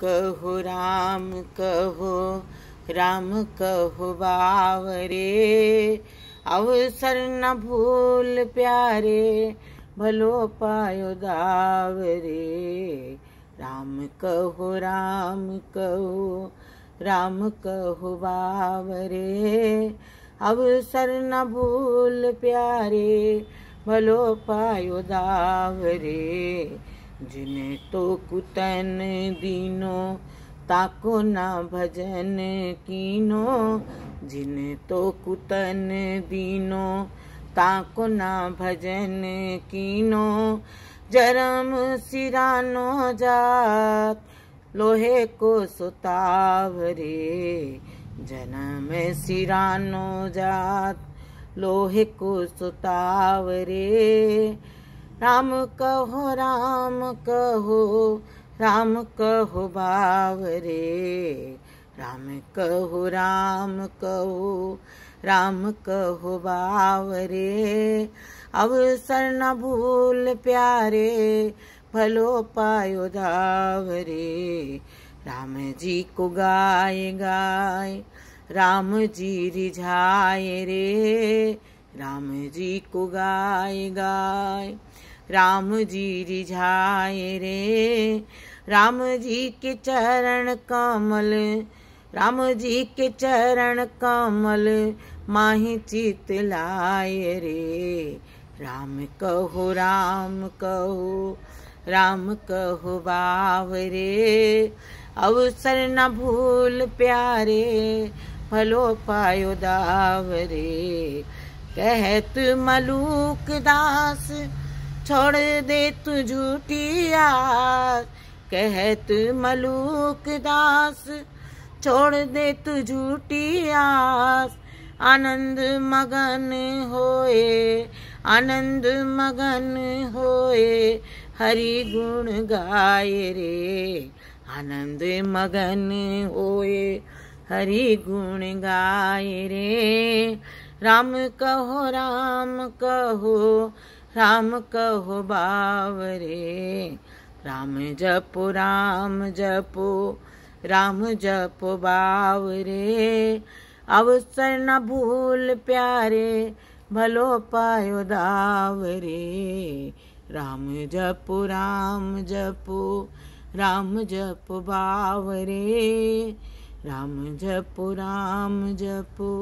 कहो राम कहो राम कहो बावरे अवसर न भूल प्यारे भलो पायो दावरे राम कहो राम कहो राम कहो बावरे अवसर न भूल प्यारे भलो पायो दावरे जिने तो कुतन दीनो ताको ना भजन कीनो जिने तो कुतन दीनो ताको ना भजन कीनो जरम सिरानो जात लोहे को सुताव रे जन्म सिरानो जात लोहे को सुताव रे राम कहो राम कहो राम कहो बावरे राम कहो राम कहो राम कहो बावरे अवसर न भूल प्यारे भलो पायो दावरे राम जी को गाय गाय राम जी रिझाए रे राम जी को गाय गाय राम जी रिझाए रे राम जी के चरण कमल राम जी के चरण कमल माही चित लाए रे राम कहो राम कहो राम कहो बाव रे अवसर न भूल प्यारे भलो पायो दाव रे कहत मलूक दास छोड़ दे तू झूठी यार कहत मलूक दास छोड़ दे तू झूठी आस आनंद मगन होए आनंद मगन होए हरि गुण गाए रे आनंद मगन होए हरि गुण गाए रे राम कहो राम कहो राम कहो बावरे राम जपो राम जपो राम जपो बावरे अवसर न भूल प्यारे भलो पायो दावरे राम जपो राम जपो राम जपो बावरे राम जपो राम जपो